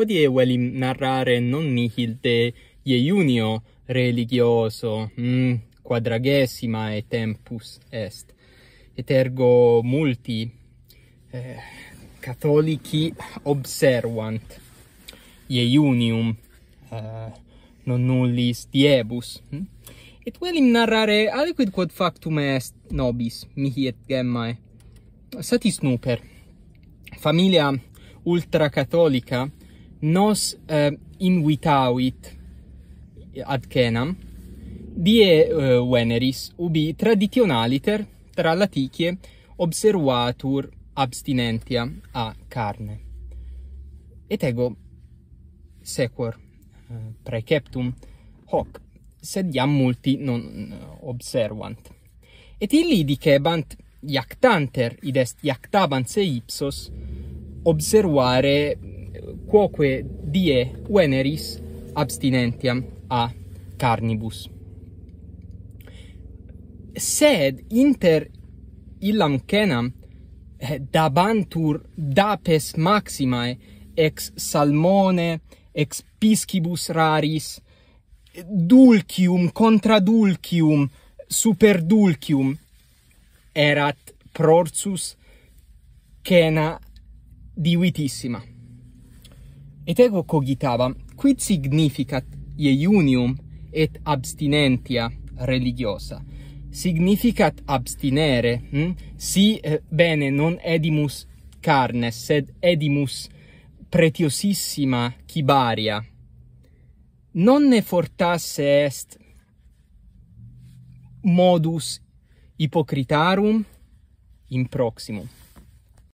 hodie velim narrare non nihil de iunio religioso, mm, quadragesima et tempus est, et ergo multi eh, catholici observant iunium eh, non nullis diebus, mm? et velim narrare aliquid quod factum est nobis, mihi et gemmae, satis nuper, familia ultracatholica, nos uh, eh, invitavit ad Cenam die uh, veneris ubi traditionaliter tra laticie observatur abstinentia a carne. Et ego sequor uh, preceptum hoc, sed iam multi non observant. Et illi dicebant iactanter, id est iactabant se ipsos, observare quoque die veneris abstinentiam a carnibus sed inter illam kenam eh, dabantur dapes maximae ex salmone ex piscibus raris dulcium contra dulcium super dulcium erat prorsus kena divitissima Et ego cogitavam, quid significat iunium et abstinentia religiosa? Significat abstinere, hm? si eh, bene non edimus carnes, sed edimus pretiosissima cibaria. Non ne fortasse est modus hypocritarum in proximum.